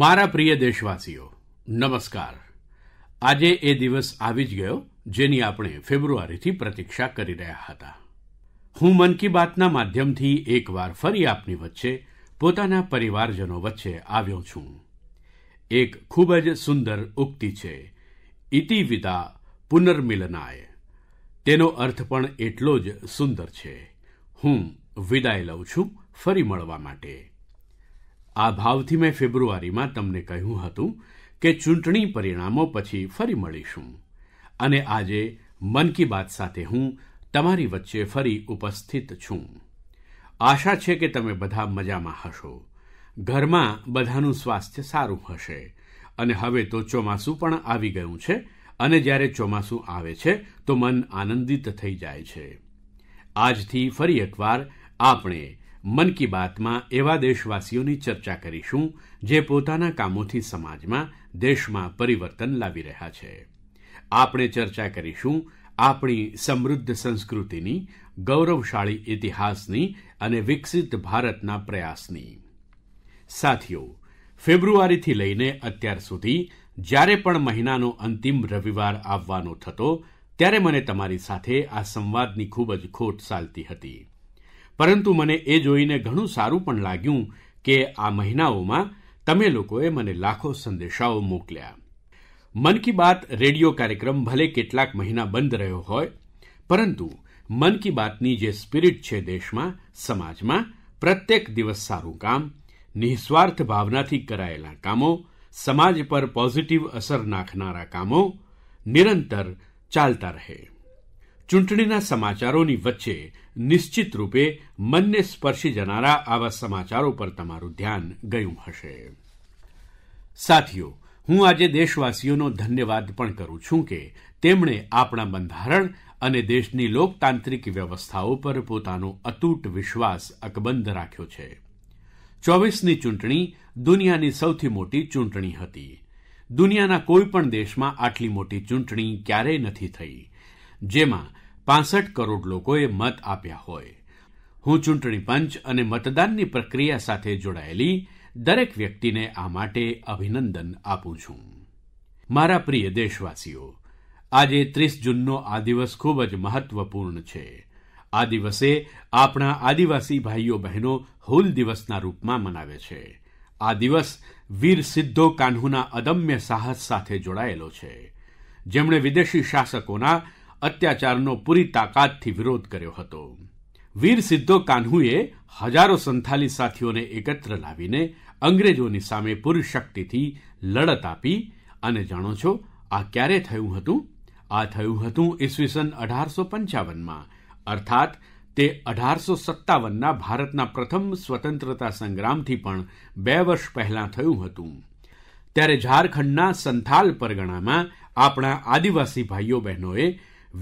મારા પ્રિય દેશવાસીઓ નમસ્કાર આજે એ દિવસ આવી જ ગયો જેની આપણે ફેબ્રુઆરીથી પ્રતીક્ષા કરી રહ્યા હતા હું મન કી બાતના માધ્યમથી એકવાર ફરી આપની વચ્ચે પોતાના પરિવારજનો વચ્ચે આવ્યો છું એક ખૂબ જ સુંદર ઉક્તિ છે ઇતિવિદા પુનર્મિલનાય તેનો અર્થ પણ એટલો જ સુંદર છે હું વિદાય લઉં છું ફરી મળવા માટે આ ભાવથી મેં ફેબ્રુઆરીમાં તમને કહ્યું હતું કે ચૂંટણી પરિણામો પછી ફરી મળીશું અને આજે મન કી બાત સાથે હું તમારી વચ્ચે ફરી ઉપસ્થિત છું આશા છે કે તમે બધા મજામાં હશો ઘરમાં બધાનું સ્વાસ્થ્ય સારું હશે અને હવે તો ચોમાસું પણ આવી ગયું છે અને જ્યારે ચોમાસું આવે છે તો મન આનંદિત થઈ જાય છે આજથી ફરી એકવાર આપણે મન કી બાતમાં એવા દેશવાસીઓની ચર્ચા કરીશું જે પોતાના કામોથી સમાજમાં દેશમાં પરિવર્તન લાવી રહ્યા છે આપણે ચર્ચા કરીશું આપણી સમૃદ્ધ સંસ્કૃતિની ગૌરવશાળી ઇતિહાસની અને વિકસિત ભારતના પ્રયાસની સાથીઓ ફેબ્રુઆરીથી લઈને અત્યાર સુધી જ્યારે પણ મહિનાનો અંતિમ રવિવાર આવવાનો થતો ત્યારે મને તમારી સાથે આ સંવાદની ખૂબ જ ખોટ ચાલતી હતી પરંતુ મને એ જોઈને ઘણું સારું પણ લાગ્યું કે આ મહિનાઓમાં તમે લોકોએ મને લાખો સંદેશાઓ મોકલ્યા મન કી બાત રેડિયો કાર્યક્રમ ભલે કેટલાક મહિના બંધ રહ્યો હોય પરંતુ મન કી બાતની જે સ્પિરિટ છે દેશમાં સમાજમાં પ્રત્યેક દિવસ સારું કામ નિઃસ્વાર્થ ભાવનાથી કરાયેલા કામો સમાજ પર પોઝિટિવ અસર નાખનારા કામો નિરંતર ચાલતા રહે ચૂંટણીના સમાચારોની વચ્ચે નિશ્ચિત રૂપે મનને સ્પર્શી જનારા આવા સમાચારો પર તમારું ધ્યાન ગયું હશે સાથીઓ હું આજે દેશવાસીઓનો ધન્યવાદ પણ કરું છું કે તેમણે આપણા બંધારણ અને દેશની લોકતાંત્રિક વ્યવસ્થાઓ પર પોતાનો અતૂટ વિશ્વાસ અકબંધ રાખ્યો છે ચોવીસની ચૂંટણી દુનિયાની સૌથી મોટી ચૂંટણી હતી દુનિયાના કોઈપણ દેશમાં આટલી મોટી ચૂંટણી ક્યારેય નથી થઈ જેમાં પાંસઠ કરોડ લોકોએ મત આપ્યા હોય હું ચૂંટણી પંચ અને મતદાનની પ્રક્રિયા સાથે જોડાયેલી દરેક વ્યક્તિને આ માટે અભિનંદન આપું છું મારા પ્રિય દેશવાસીઓ આજે ત્રીસ જૂનનો આ દિવસ ખૂબ જ મહત્વપૂર્ણ છે આ દિવસે આપણા આદિવાસી ભાઈઓ બહેનો હુલ દિવસના રૂપમાં મનાવે છે આ દિવસ વીર સિદ્ધો કાન્હુના અદમ્ય સાહસ સાથે જોડાયેલો છે જેમણે વિદેશી શાસકોના અત્યાચારનો પૂરી તાકાતથી વિરોધ કર્યો હતો વીર સિદ્ધો કાન્હુએ હજારો સંથાલી સાથીઓને એકત્ર લાવીને અંગ્રેજોની સામે પૂરી શક્તિથી લડત આપી અને જાણો છો આ ક્યારે થયું હતું આ થયું હતું ઈસવીસન અઢારસો પંચાવનમાં અર્થાત તે અઢારસો સત્તાવનના ભારતના પ્રથમ સ્વતંત્રતા સંગ્રામથી પણ બે વર્ષ પહેલાં થયું હતું ત્યારે ઝારખંડના સંથાલ પરગણામાં આપણા આદિવાસી ભાઈઓ બહેનોએ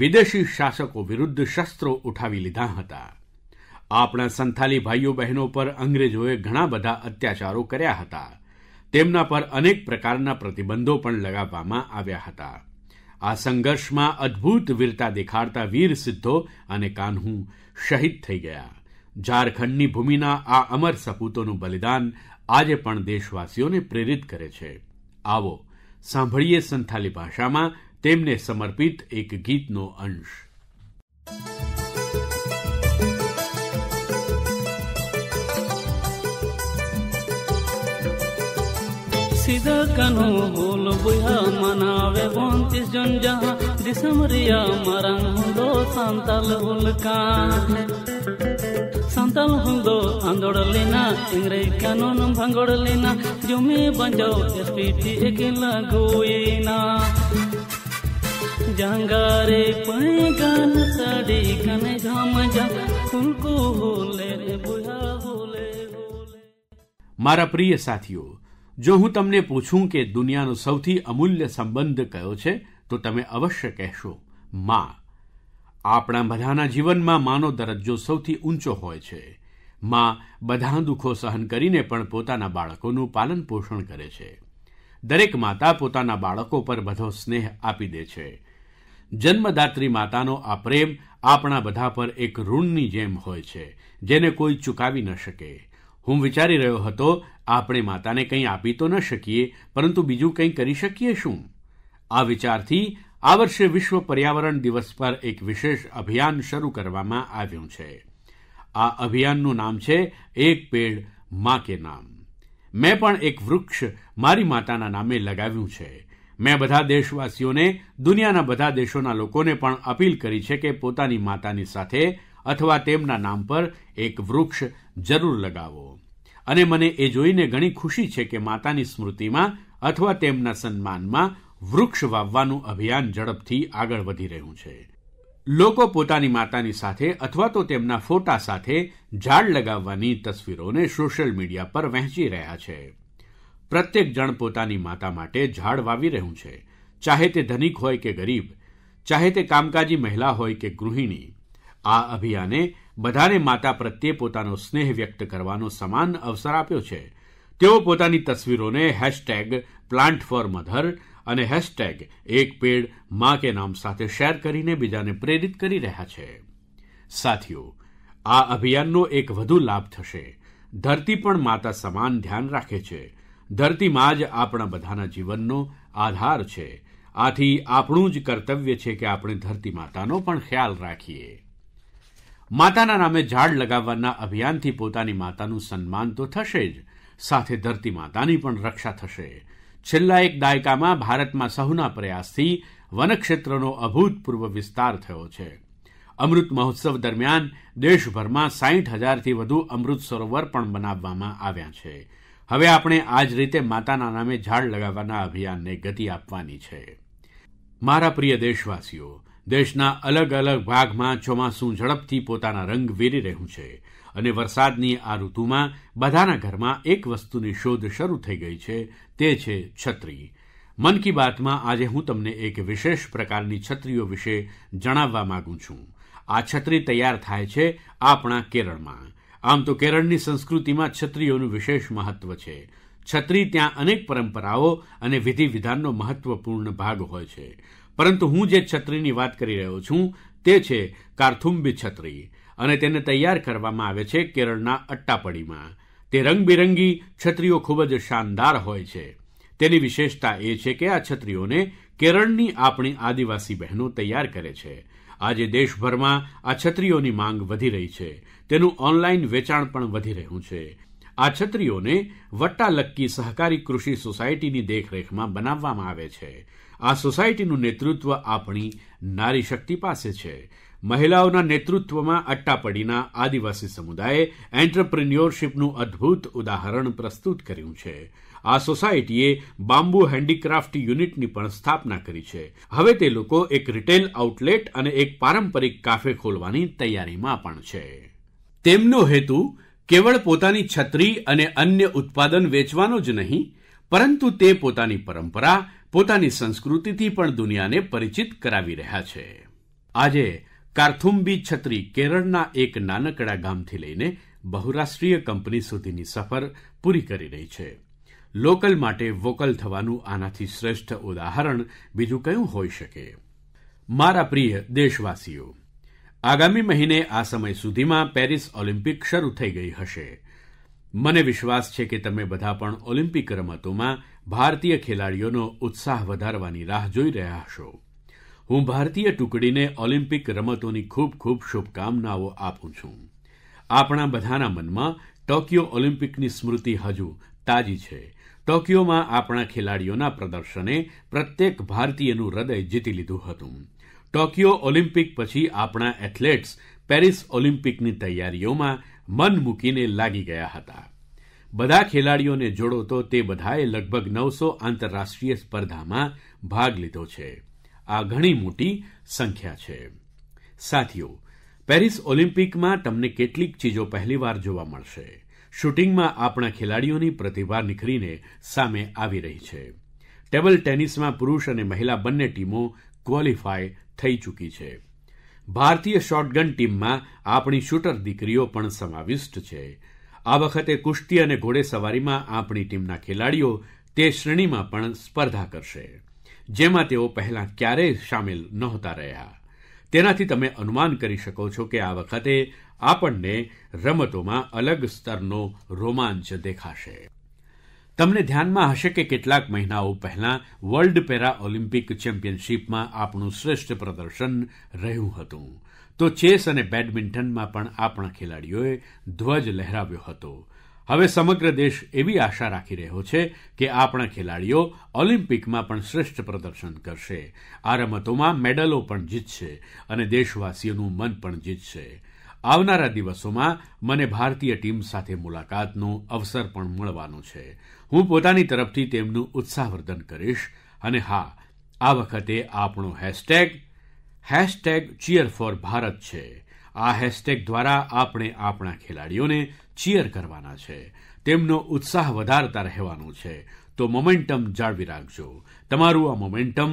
વિદેશી શાસકો વિરુદ્ધ શસ્ત્રો ઉઠાવી લીધા હતા આપણા સંથાલી ભાઈઓ બહેનો પર અંગ્રેજોએ ઘણા બધા અત્યાચારો કર્યા હતા તેમના પર અનેક પ્રકારના પ્રતિબંધો પણ લગાવવામાં આવ્યા હતા આ સંઘર્ષમાં અદ્ભુત વીરતા દેખાડતા વીર સિદ્ધો અને કાન્હુ શહીદ થઈ ગયા ઝારખંડની ભૂમિના આ અમર સપૂતોનું બલિદાન આજે પણ દેશવાસીઓને પ્રેરિત કરે છે આવો સાંભળીએ સંથાલી ભાષામાં તેમને સમર્પિત એક ગીતનો અંશ ᱥᱤᱫᱟ ᱠᱟᱹᱱᱦᱩ ᱦᱩᱞ ᱵᱚᱭᱦᱟ ᱢᱟᱱᱟᱣᱮ ᱵᱚᱱ ᱛᱤᱥ ᱡᱚᱱ ᱡᱟᱦᱟᱸ ᱫᱤᱥᱚᱢ ᱨᱮᱭᱟᱜ ᱢᱟᱨᱟᱝ ᱦᱩᱞ ᱫᱚ ᱥᱟᱱᱛᱟᱞ ᱦᱩᱞ ᱠᱟᱱ ᱥᱟᱱᱛᱟᱞ ᱦᱩᱞ ᱫᱚ ᱟᱸᱫᱳᱲ ᱞᱮᱱᱟ ᱤᱝᱨᱮᱡ ᱠᱟᱹᱱᱩᱱ ᱵᱷᱟᱸᱜᱚᱲ ᱞᱮᱱᱟ ᱡᱚᱢᱤ ᱵᱟᱧᱪᱟᱣ ᱮᱥᱯᱤᱴᱤ ᱮᱠᱤᱱ ᱞᱟᱹᱜᱩᱭᱮᱱᱟ जंगारे पै गन सड़ी कन घम जा फुलको होले रे મારા પ્રિય સાથીઓ જો હું તમને પૂછું કે દુનિયાનો સૌથી અમૂલ્ય સંબંધ કયો છે તો તમે અવશ્ય કહેશો માં આપણા બધાના જીવનમાં માનો દરજ્જો સૌથી ઊંચો હોય છે માં બધા દુઃખો સહન કરીને પણ પોતાના બાળકોનું પાલન પોષણ કરે છે દરેક માતા પોતાના બાળકો પર બધો સ્નેહ આપી દે છે જન્મદાત્રી માતાનો આ પ્રેમ આપણા બધા પર એક ઋણની જેમ હોય છે જેને કોઈ ચૂકાવી ન શકે હું વિચારી રહ્યો હતો આપણે માતાને કંઈ આપી તો ન શકીએ પરંતુ બીજું કંઈ કરી શકીએ શું આ વિચારથી આ વર્ષે વિશ્વ પર્યાવરણ દિવસ પર એક વિશેષ અભિયાન શરૂ કરવામાં આવ્યું છે આ અભિયાનનું નામ છે એક પેડ મા કે નામ મેં પણ એક વૃક્ષ મારી માતાના નામે લગાવ્યું છે મેં બધા દેશવાસીઓને દુનિયાના બધા દેશોના લોકોને પણ અપીલ કરી છે કે પોતાની માતાની સાથે અથવા તેમના નામ પર એક વૃક્ષ જરૂર લગાવો અને મને એ જોઈને ઘણી ખુશી છે કે માતાની સ્મૃતિમાં અથવા તેમના સન્માનમાં વૃક્ષ વાવવાનું અભિયાન ઝડપથી આગળ વધી રહ્યું છે લોકો પોતાની માતાની સાથે અથવા તો તેમના ફોટા સાથે ઝાડ લગાવવાની તસવીરોને સોશિયલ મીડિયા પર વહેંચી રહ્યા છે પ્રત્યેક જણ પોતાની માતા માટે ઝાડ વાવી રહ્યું છે ચાહે તે ધનિક હોય કે ગરીબ ચાહે તે કામકાજી મહિલા હોય કે ગૃહિણી આ અભિયાને બધાને માતા પ્રત્યે પોતાનો સ્નેહ વ્યક્ત કરવાનો સમાન અવસર આપ્યો છે તેઓ પોતાની તસવીરોને હેશટેગ પ્લાન્ટ ફોર મધર અને હેશટેગ એક પેડ મા કે નામ સાથે શેર કરીને બીજાને પ્રેરિત કરી રહ્યા છે સાથીઓ આ અભિયાનનો એક વધુ લાભ થશે ધરતી પણ માતા સમાન ધ્યાન રાખે છે ધરતી માં જ આપણા બધાના જીવનનો આધાર છે આથી આપણું જ કર્તવ્ય છે કે આપણે ધરતી માતાનો પણ ખ્યાલ રાખીએ માતાના નામે ઝાડ લગાવવાના અભિયાનથી પોતાની માતાનું સન્માન તો થશે જ સાથે ધરતી માતાની પણ રક્ષા થશે છેલ્લા એક દાયકામાં ભારતમાં સહુના પ્રયાસથી વનક્ષેત્રનો અભૂતપૂર્વ વિસ્તાર થયો છે અમૃત મહોત્સવ દરમિયાન દેશભરમાં સાઠ હજારથી વધુ અમૃત સરોવર પણ બનાવવામાં આવ્યા છે હવે આપણે આ જ રીતે માતાના નામે ઝાડ લગાવવાના અભિયાનને ગતિ આપવાની છે મારા પ્રિય દેશવાસીઓ દેશના અલગ અલગ ભાગમાં ચોમાસું ઝડપથી પોતાના રંગ વેરી રહ્યું છે અને વરસાદની આ ઋતુમાં બધાના ઘરમાં એક વસ્તુની શોધ શરૂ થઈ ગઈ છે તે છે છત્રી મન કી બાતમાં આજે હું તમને એક વિશેષ પ્રકારની છત્રીઓ વિશે જણાવવા માગું છું આ છત્રી તૈયાર થાય છે આપણા કેરળમાં આમ તો કેરળની સંસ્કૃતિમાં છત્રીઓનું વિશેષ મહત્ત્વ છે છત્રી ત્યાં અનેક પરંપરાઓ અને વિધિ વિધાનનો મહત્વપૂર્ણ ભાગ હોય છે પરંતુ હું જે છત્રીની વાત કરી રહ્યો છું તે છે કારથુંબી છત્રી અને તેને તૈયાર કરવામાં આવે છે કેરળના અટ્ટાપડીમાં તે રંગબેરંગી છત્રીઓ ખૂબ જ શાનદાર હોય છે તેની વિશેષતા એ છે કે આ છત્રીઓને કેરળની આપણી આદિવાસી બહેનો તૈયાર કરે છે આજે દેશભરમાં આ છત્રીઓની માંગ વધી રહી છે તેનું ઓનલાઈન વેચાણ પણ વધી રહ્યું છે આ છત્રીઓને વટ્ટાલક્કી સહકારી કૃષિ સોસાયટીની દેખરેખમાં બનાવવામાં આવે છે આ સોસાયટીનું નેતૃત્વ આપણી નારી શક્તિ પાસે છે મહિલાઓના નેતૃત્વમાં અટ્ટાપડીના આદિવાસી સમુદાયે એન્ટરપ્રિન્યોરશીપનું અદ્ભુત ઉદાહરણ પ્રસ્તુત કર્યું છે આ સોસાયટીએ બાંબુ હેન્ડીક્રાફ્ટ યુનિટની પણ સ્થાપના કરી છે હવે તે લોકો એક રિટેલ આઉટલેટ અને એક પારંપરિક કાફે ખોલવાની તૈયારીમાં પણ છે તેમનો હેતુ કેવળ પોતાની છત્રી અને અન્ય ઉત્પાદન વેચવાનો જ નહીં પરંતુ તે પોતાની પરંપરા પોતાની સંસ્કૃતિથી પણ દુનિયાને પરિચિત કરાવી રહ્યા છે આજે કારથુમ્બી છત્રી કેરળના એક નાનકડા ગામથી લઈને બહુરાષ્ટ્રીય કંપની સુધીની સફર પૂરી કરી રહી છે લોકલ માટે વોકલ થવાનું આનાથી શ્રેષ્ઠ ઉદાહરણ બીજું કયું હોઈ શકે મારા પ્રિય દેશવાસીઓ આગામી મહિને આ સમય સુધીમાં પેરિસ ઓલિમ્પિક શરૂ થઈ ગઈ હશે મને વિશ્વાસ છે કે તમે બધા પણ ઓલિમ્પિક રમતોમાં ભારતીય ખેલાડીઓનો ઉત્સાહ વધારવાની રાહ જોઈ રહ્યા હશો હું ભારતીય ટુકડીને ઓલિમ્પિક રમતોની ખૂબ ખૂબ શુભકામનાઓ આપું છું આપણા બધાના મનમાં ટોક્યો ઓલિમ્પિકની સ્મૃતિ હજુ તાજી છે ટોક્યોમાં આપણા ખેલાડીઓના પ્રદર્શને પ્રત્યેક ભારતીયનું હૃદય જીતી લીધું હતું ટોક્યો ઓલિમ્પિક પછી આપણા એથ્લેટ્સ પેરિસ ઓલિમ્પિકની તૈયારીઓમાં મન મૂકીને લાગી ગયા હતા બધા ખેલાડીઓને જોડો તો તે બધાએ લગભગ નવસો આંતરરાષ્ટ્રીય સ્પર્ધામાં ભાગ લીધો છે આ ઘણી મોટી સંખ્યા છે સાથીઓ પેરિસ ઓલિમ્પિકમાં તમને કેટલીક ચીજો પહેલીવાર જોવા મળશે શૂટિંગમાં આપણા ખેલાડીઓની પ્રતિભા નિખરીને સામે આવી રહી છે ટેબલ ટેનિસમાં પુરુષ અને મહિલા બંને ટીમો ક્વોલિફાય થઈ ચૂકી છે ભારતીય શોટગન ટીમમાં આપણી શૂટર દીકરીઓ પણ સમાવિષ્ટ છે આ વખતે કુશ્તી અને ઘોડેસવારીમાં આપણી ટીમના ખેલાડીઓ તે શ્રેણીમાં પણ સ્પર્ધા કરશે જેમાં તેઓ પહેલાં ક્યારેય સામેલ નહોતા રહ્યા તેનાથી તમે અનુમાન કરી શકો છો કે આ વખતે આપણને રમતોમાં અલગ સ્તરનો રોમાંચ દેખાશે તમને ધ્યાનમાં હશે કે કેટલાક મહિનાઓ પહેલાં વર્લ્ડ પેરા ઓલિમ્પિક ચેમ્પિયનશિપમાં આપણું શ્રેષ્ઠ પ્રદર્શન રહ્યું હતું તો ચેસ અને બેડમિન્ટનમાં પણ આપણા ખેલાડીઓએ ધ્વજ લહેરાવ્યો હતો હવે સમગ્ર દેશ એવી આશા રાખી રહ્યો છે કે આપણા ખેલાડીઓ ઓલિમ્પિકમાં પણ શ્રેષ્ઠ પ્રદર્શન કરશે આ રમતોમાં મેડલો પણ જીતશે અને દેશવાસીઓનું મન પણ જીતશે આવનારા દિવસોમાં મને ભારતીય ટીમ સાથે મુલાકાતનો અવસર પણ મળવાનો છે હું પોતાની તરફથી તેમનું ઉત્સાહવર્ધન કરીશ અને હા આ વખતે આપણો hashtag hashtag cheer for Bharat છે આ હેશટેગ દ્વારા આપણે આપણા ખેલાડીઓને ચીયર કરવાના છે તેમનો ઉત્સાહ વધારતા રહેવાનો છે તો મોમેન્ટમ જાળવી રાખજો તમારું આ મોમેન્ટમ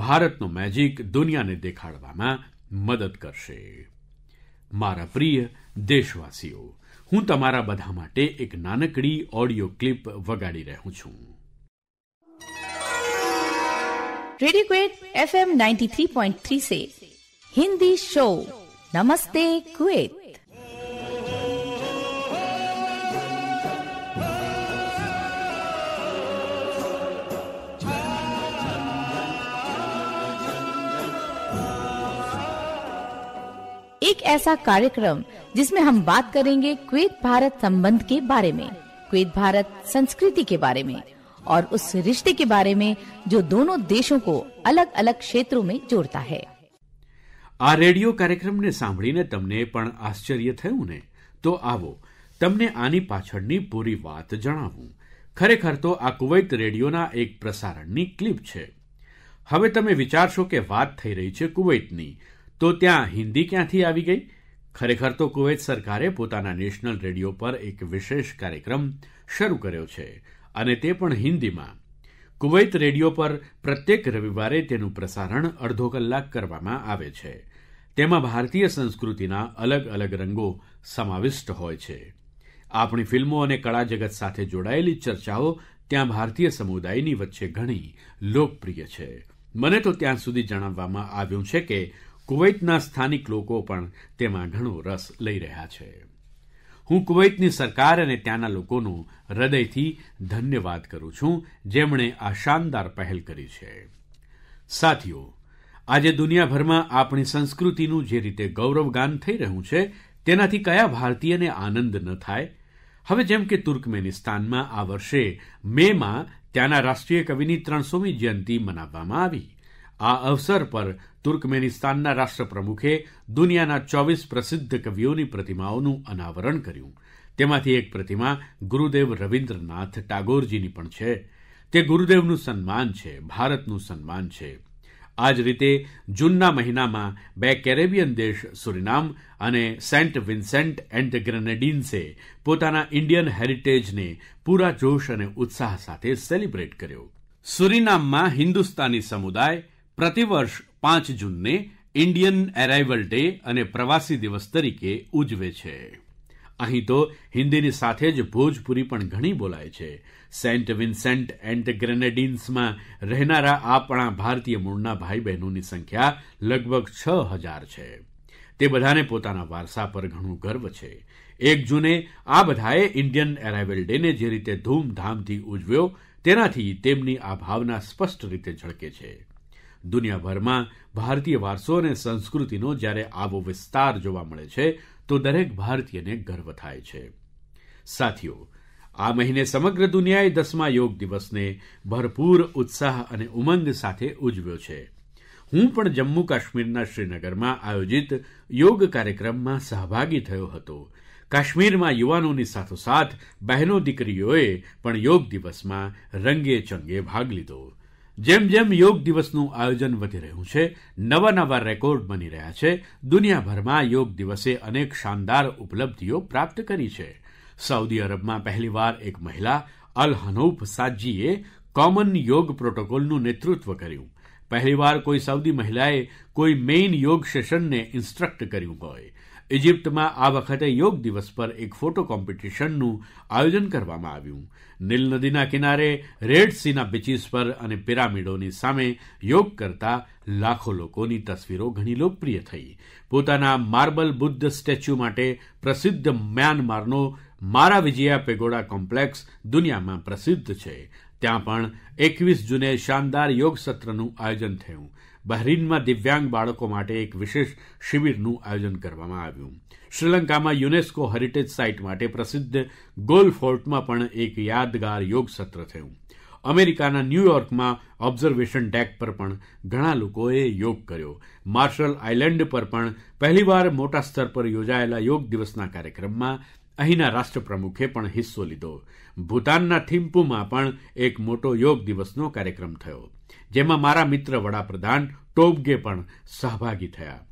ભારતનો મેજિક દુનિયાને દેખાડવામાં મદદ કરશે મારા પ્રિય દેશવાસીઓ હું તમારા બધા માટે એક નાનકડી ઓડિયો ક્લિપ વગાડી રહ્યું છું FM ninety three M three સે હિન્દી શો નમસ્તે कुएत एक ऐसा कार्यक्रम जिसमें हम बात करेंगे क्वेत भारत संबंध के बारे में क्वेत भारत संस्कृति के बारे में और उस रिश्ते के बारे में जो दोनों देशों को अलग अलग क्षेत्रों में जोड़ता है आ रेडियो कार्यक्रम ने सांभळीने तमने पण आश्चर्य થયું तो તો આવો તમને આની પાછળની પૂરી વાત જણાવું ખરેખર તો આ કુવૈત રેડિયોના એક પ્રસારણની ક્લિપ છે હવે તમે વિચારશો કે વાત થઈ રહી છે કુવૈતની તો ત્યાં હિન્દી ક્યાંથી આવી ગઈ ખરેખર તો કુવૈત સરકારે પોતાના નેશનલ રેડિયો પર એક વિશેષ કાર્યક્રમ શરૂ કર્યો છે અને તે પણ હિન્દીમાં કુવૈત રેડિયો પર પ્રત્યેક રવિવારે તેનું પ્રસારણ અડધો કલાક કરવામાં આવે છે તેમાં ભારતીય સંસ્કૃતિના અલગ અલગ રંગો સમાવિષ્ટ હોય છે આપણી ફિલ્મો અને કળા જગત સાથે જોડાયેલી ચર્ચાઓ ત્યાં ભારતીય સમુદાયની વચ્ચે ઘણી લોકપ્રિય છે મને તો ત્યાં સુધી જણાવવામાં આવ્યું છે કે કુવૈતના સ્થાનિક લોકો પણ તેમાં ઘણો રસ લઈ રહ્યા છે હું કુવૈતની સરકાર અને ત્યાંના લોકોનો હૃદયથી ધન્યવાદ કરું છું જેમણે આ શાનદાર પહેલ કરી છે સાથીઓ આજે દુનિયાભરમાં આપણી સંસ્કૃતિનું જે રીતે ગૌરવગાન થઈ રહ્યું છે તેનાથી કયા ભારતીયને આનંદ ન થાય હવે જેમ કે તુર્કમેનિસ્તાનમાં આ વર્ષે મેમાં ત્યાંના રાષ્ટ્રીય કવિની ત્રણસોમી જયંતિ મનાવવામાં આવી આ અવસર પર તુર્કમેનિસ્તાનના રાષ્ટ્રપ્રમુખે દુનિયાના ચોવીસ પ્રસિદ્ધ કવિઓની પ્રતિમાઓનું અનાવરણ કર્યું તેમાંથી એક પ્રતિમા ગુરુદેવ રવિન્દ્રનાથ ટાગોરજીની પણ છે તે ગુરુદેવનું સન્માન છે ભારતનું સન્માન છે આ જ રીતે જૂનના મહિનામાં બે કેરેબિયન દેશ સુરિનામ અને સેન્ટ વિન્સેન્ટ એન્ડ ગ્રેનેડિન્સે પોતાના ઇન્ડિયન હેરિટેજને પૂરા જોશ અને ઉત્સાહ સાથે સેલિબ્રેટ કર્યો સુરિનામમાં હિન્દુસ્તાની સમુદાય પ્રતિવર્ષ પાંચ જૂનને ઇન્ડિયન એરાઇવલ ડે અને પ્રવાસી દિવસ તરીકે ઉજવે છે અહીં તો હિન્દીની સાથે જ ભોજપુરી પણ ઘણી બોલાય છે સેન્ટ વિન્સેન્ટ એન્ડ ગ્રેનેડિન્સમાં રહેનારા આપણા ભારતીય મૂળના ભાઈ બહેનોની સંખ્યા લગભગ છ હજાર છે તે બધાને પોતાના વારસા પર ઘણું ગર્વ છે એક જૂને આ બધાએ ઇન્ડિયન એરાઇવલ ડેને જે રીતે ધૂમધામથી ઉજવ્યો તેનાથી તેમની આ ભાવના સ્પષ્ટ રીતે ઝળકે છે દુનિયાભરમાં ભારતીય વારસો અને સંસ્કૃતિનો જ્યારે આવો વિસ્તાર જોવા મળે છે તો દરેક ભારતીયને ગર્વ થાય છે સાથીઓ આ મહિને સમગ્ર દુનિયાએ દસમા યોગ દિવસને ભરપૂર ઉત્સાહ અને ઉમંગ સાથે ઉજવ્યો છે હું પણ જમ્મુ કાશ્મીરના શ્રીનગરમાં આયોજિત યોગ કાર્યક્રમમાં સહભાગી થયો હતો કાશ્મીરમાં યુવાનોની સાથોસાથ બહેનો દીકરીઓએ પણ યોગ દિવસમાં રંગે ચંગે ભાગ લીધો જેમ જેમ યોગ દિવસનું આયોજન વધી રહ્યું છે નવા નવા રેકોર્ડ બની રહ્યા છે દુનિયાભરમાં યોગ દિવસે અનેક શાનદાર ઉપલબ્ધિઓ પ્રાપ્ત કરી છે સાઉદી અરબમાં પહેલીવાર એક મહિલા અલ હનૌફ સાજીએ કોમન યોગ પ્રોટોકોલનું નેતૃત્વ કર્યું પહેલીવાર કોઈ સાઉદી મહિલાએ કોઈ મેઇન યોગ સેશનને ઇન્સ્ટ્રક્ટ કર્યું હોય ઇજિપ્તમાં આ વખતે યોગ દિવસ પર એક ફોટો કોમ્પિટિશનનું આયોજન કરવામાં આવ્યું નીલ નદીના કિનારે રેડ સીના બીચીસ પર અને પિરામિડોની સામે યોગ કરતા લાખો લોકોની તસવીરો ઘણી લોકપ્રિય થઈ પોતાના માર્બલ બુદ્ધ સ્ટેચ્યુ માટે પ્રસિદ્ધ મ્યાનમારનો મારા વિજયા પેગોડા કોમ્પ્લેક્સ દુનિયામાં પ્રસિદ્ધ છે ત્યાં પણ એકવીસ જૂને શાનદાર યોગ સત્રનું આયોજન થયું બહરીનમાં દિવ્યાંગ બાળકો માટે એક વિશેષ શિબિરનું આયોજન કરવામાં આવ્યું શ્રીલંકામાં યુનેસ્કો હેરિટેજ સાઇટ માટે પ્રસિદ્ધ ગોલ ફોર્ટમાં પણ એક યાદગાર યોગ સત્ર થયું અમેરિકાના ન્યૂયોર્કમાં ઓબ્ઝર્વેશન ડેક પર પણ ઘણા લોકોએ યોગ કર્યો માર્શલ આઇલેન્ડ પર પણ પહેલીવાર મોટા સ્તર પર યોજાયેલા યોગ દિવસના કાર્યક્રમમાં અહીંના રાષ્ટ્રપ્રમુખે પણ હિસ્સો લીધો ભૂતાનના થિમ્પુમાં પણ એક મોટો યોગ દિવસનો કાર્યક્રમ થયો જેમાં મારા મિત્ર વડાપ્રધાન ટોબગે પણ સહભાગી થયા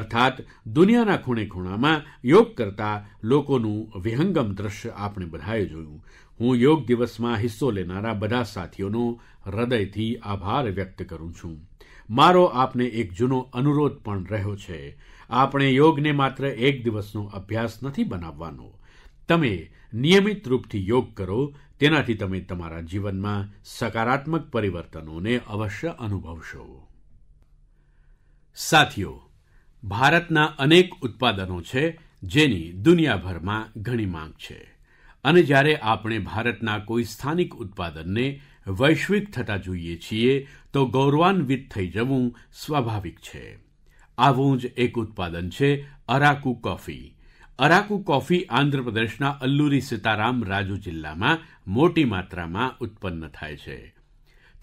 અર્થાત દુનિયાના ખૂણે ખૂણામાં યોગ કરતા લોકોનું વિહંગમ દ્રશ્ય આપણે બધાએ જોયું હું યોગ દિવસમાં હિસ્સો લેનારા બધા સાથીઓનો હૃદયથી આભાર વ્યક્ત કરું છું મારો આપને એક જૂનો અનુરોધ પણ રહ્યો છે આપણે યોગને માત્ર એક દિવસનો અભ્યાસ નથી બનાવવાનો તમે નિયમિત રૂપથી યોગ કરો તેનાથી તમે તમારા જીવનમાં સકારાત્મક પરિવર્તનોને અવશ્ય અનુભવશો સાથીઓ ભારતના અનેક ઉત્પાદનો છે જેની દુનિયાભરમાં ઘણી માંગ છે અને જ્યારે આપણે ભારતના કોઈ સ્થાનિક ઉત્પાદનને વૈશ્વિક થતા જોઈએ છીએ તો ગૌરવાન્વિત થઈ જવું સ્વાભાવિક છે આવું જ એક ઉત્પાદન છે અરાકુ કોફી અરાકુ કોફી આંધ્રપ્રદેશના અલ્લુરી સીતારામ રાજુ જિલ્લામાં મોટી માત્રામાં ઉત્પન્ન થાય છે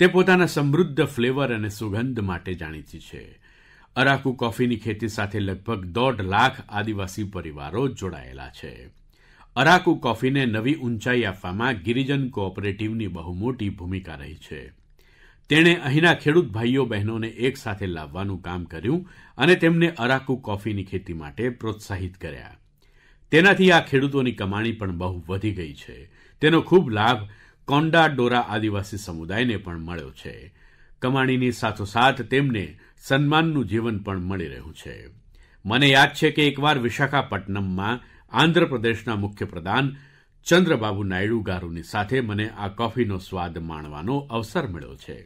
તે પોતાના સમૃદ્ધ ફ્લેવર અને સુગંધ માટે જાણીતી છે અરાકુ કોફીની ખેતી સાથે લગભગ દોઢ લાખ આદિવાસી પરિવારો જોડાયેલા છે અરાકુ કોફીને નવી ઊંચાઈ આપવામાં ગિરિજન કોઓપરેટિવની બહુ મોટી ભૂમિકા રહી છે તેણે અહીંના ખેડૂત ભાઈઓ બહેનોને એકસાથે લાવવાનું કામ કર્યું અને તેમને અરાકુ કોફીની ખેતી માટે પ્રોત્સાહિત કર્યા તેનાથી આ ખેડૂતોની કમાણી પણ બહુ વધી ગઈ છે તેનો ખૂબ લાભ કોંડા ડોરા આદિવાસી સમુદાયને પણ મળ્યો છે કમાણીની સાથોસાથ તેમને સન્માનનું જીવન પણ મળી રહ્યું છે મને યાદ છે કે એકવાર વિશાખાપટ્ટનમમાં આંધ્રપ્રદેશના મુખ્યપ્રધાન ચંદ્રબાબુ નાયડુ ગારુની સાથે મને આ કોફીનો સ્વાદ માણવાનો અવસર મળ્યો છે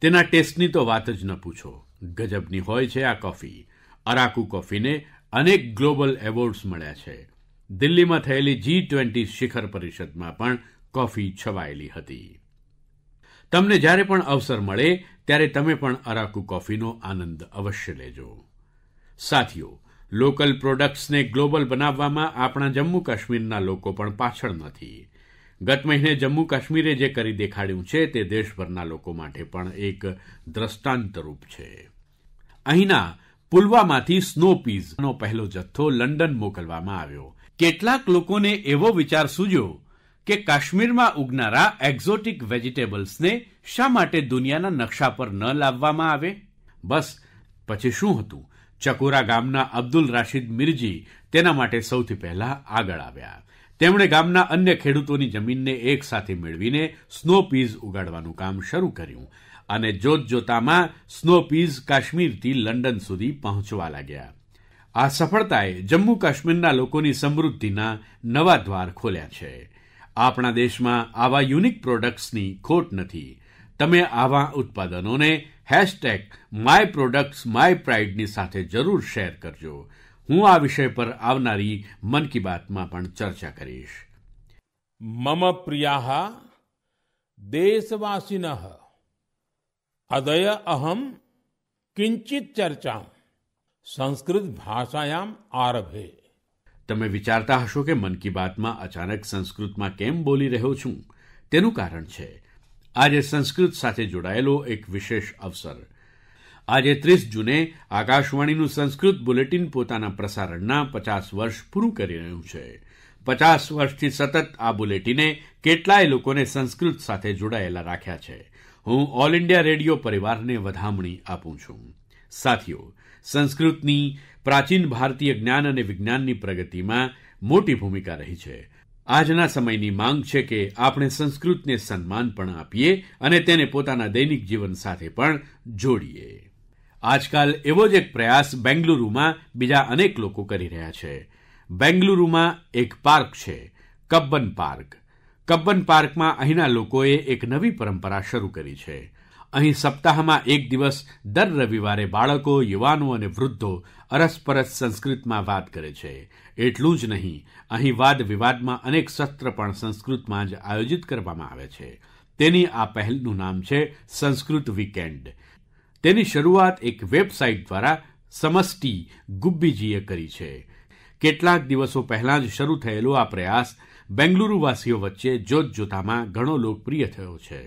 તેના ટેસ્ટની તો વાત જ ન પૂછો ગજબની હોય છે આ કોફી અરાકુ કોફીને અનેક ગ્લોબલ એવોર્ડ્સ મળ્યા છે દિલ્હીમાં થયેલી જી ટ્વેન્ટી શિખર પરિષદમાં પણ કોફી છવાયેલી હતી તમને જ્યારે પણ અવસર મળે ત્યારે તમે પણ અરાકુ કોફીનો આનંદ અવશ્ય લેજો સાથીઓ લોકલ પ્રોડક્ટ્સને ગ્લોબલ બનાવવામાં આપણા જમ્મુ કાશ્મીરના લોકો પણ પાછળ નથી ગત મહિને જમ્મુ કાશ્મીરે જે કરી દેખાડ્યું છે તે દેશભરના લોકો માટે પણ એક દ્રષ્ટાંતરૂપ છે અહીંના પુલવામાથી સ્નો પીઝનો પહેલો જથ્થો લંડન મોકલવામાં આવ્યો કેટલાક લોકોને એવો વિચાર સૂજ્યો કે કાશ્મીરમાં ઉગનારા એક્ઝોટિક વેજીટેબલ્સને શા માટે દુનિયાના નકશા પર ન લાવવામાં આવે બસ પછી શું હતું ચકોરા ગામના અબ્દુલ રાશિદ મિરજી તેના માટે સૌથી પહેલા આગળ આવ્યા તેમણે ગામના અન્ય ખેડૂતોની જમીનને એકસાથે મેળવીને સ્નો પીઝ ઉગાડવાનું કામ શરૂ કર્યું અને જોતજોતામાં સ્નોપીઝ કાશ્મીરથી લંડન સુધી પહોંચવા લાગ્યા આ સફળતાએ જમ્મુ કાશ્મીરના લોકોની સમૃદ્ધિના નવા દ્વાર ખોલ્યા છે આપણા દેશમાં આવા યુનિક પ્રોડક્ટ્સની ખોટ નથી તમે આવા ઉત્પાદનોને હેશટેગ માય પ્રોડક્ટ્સ માય પ્રાઇડની સાથે જરૂર શેર કરજો હું આ વિષય પર આવનારી મન કી બાતમાં પણ ચર્ચા કરીશ મમ પ્રિયા દેશવાસીન अदय अहम કિંચિત ચર્ચા સંસ્કૃત ભાષાયામ આરભે તમે વિચારતા હશો કે મન કી બાતમાં અચાનક સંસ્કૃતમાં કેમ બોલી રહ્યો છું તેનું કારણ છે આજે સંસ્કૃત સાથે જોડાયેલો એક વિશેષ અવસર આજે ત્રીસ જૂને આકાશવાણીનું સંસ્કૃત બુલેટિન પોતાના પ્રસારણના પચાસ વર્ષ પૂરું કરી રહ્યું છે પચાસ વર્ષથી સતત આ બુલેટિને કેટલાય લોકોને સંસ્કૃત સાથે જોડાયેલા રાખ્યા છે હું ઓલ ઇન્ડિયા રેડિયો પરિવારને વધામણી આપું છું સાથીઓ સંસ્કૃતની પ્રાચીન ભારતીય જ્ઞાન અને વિજ્ઞાનની પ્રગતિમાં મોટી ભૂમિકા રહી છે આજના સમયની માંગ છે કે આપણે સંસ્કૃતને સન્માન પણ આપીએ અને તેને પોતાના દૈનિક જીવન સાથે પણ જોડીએ આજકાલ એવો જ એક પ્રયાસ બેંગલુરુમાં બીજા અનેક લોકો કરી રહ્યા છે બેંગલુરુમાં એક પાર્ક છે કબ્બન પાર્ક કબ્બન પાર્કમાં અહીંના લોકોએ એક નવી પરંપરા શરૂ કરી છે અહીં સપ્તાહમાં એક દિવસ દર રવિવારે બાળકો યુવાનો અને વૃદ્ધો અરસપરસ સંસ્કૃતમાં વાત કરે છે એટલું જ નહીં અહીં વાદ વિવાદમાં અનેક સત્ર પણ સંસ્કૃતમાં જ આયોજિત કરવામાં આવે છે તેની આ પહેલનું નામ છે સંસ્કૃત વીકેન્ડ તેની શરૂઆત એક વેબસાઇટ દ્વારા સમષ્ટિ ગુબ્બીજીએ કરી છે કેટલાક દિવસો પહેલાં જ શરૂ થયેલો આ પ્રયાસ બેંગલુરુવાસીઓ વચ્ચે જોતજોતામાં ઘણો લોકપ્રિય થયો છે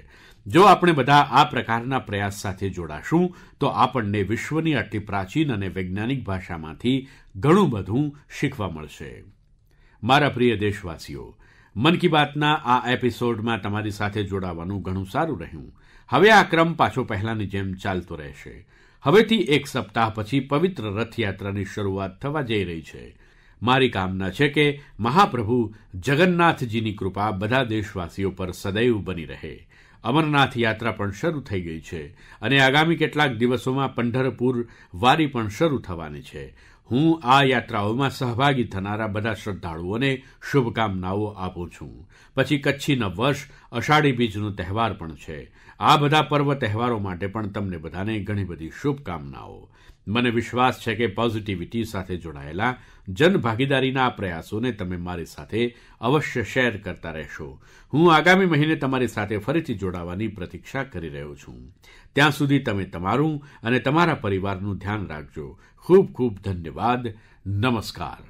જો આપણે બધા આ પ્રકારના પ્રયાસ સાથે જોડાશું તો આપણને વિશ્વની આટલી પ્રાચીન અને વૈજ્ઞાનિક ભાષામાંથી ઘણું બધું શીખવા મળશે મારા પ્રિય દેશવાસીઓ મન કી બાતના આ એપિસોડમાં તમારી સાથે જોડાવાનું ઘણું સારું રહ્યું હવે આ ક્રમ પાછો પહેલાની જેમ ચાલતો રહેશે હવેથી એક સપ્તાહ પછી પવિત્ર રથયાત્રાની શરૂઆત થવા જઈ રહી છે મારી કામના છે કે મહાપ્રભુ જગન્નાથજીની કૃપા બધા દેશવાસીઓ પર સદૈવ બની રહે અમરનાથ યાત્રા પણ શરૂ થઈ ગઈ છે અને આગામી કેટલાક દિવસોમાં પંઢરપુર વારી પણ શરૂ થવાની છે હું આ યાત્રાઓમાં સહભાગી થનારા બધા શ્રદ્ધાળુઓને શુભકામનાઓ આપું છું પછી કચ્છી નવ વર્ષ અષાઢી બીજનો તહેવાર પણ છે આ બધા પર્વ તહેવારો માટે પણ તમને બધાને ઘણી બધી શુભકામનાઓ મને વિશ્વાસ છે કે પોઝિટિવિટી સાથે જોડાયેલા જનભાગીદારીના આ પ્રયાસોને તમે મારી સાથે અવશ્ય શેર કરતા રહેશો હું આગામી મહિને તમારી સાથે ફરીથી જોડાવાની પ્રતીક્ષા કરી રહ્યો છું ત્યાં સુધી તમે તમારું અને તમારા પરિવારનું ધ્યાન રાખજો ખૂબ ખૂબ ધન્યવાદ નમસ્કાર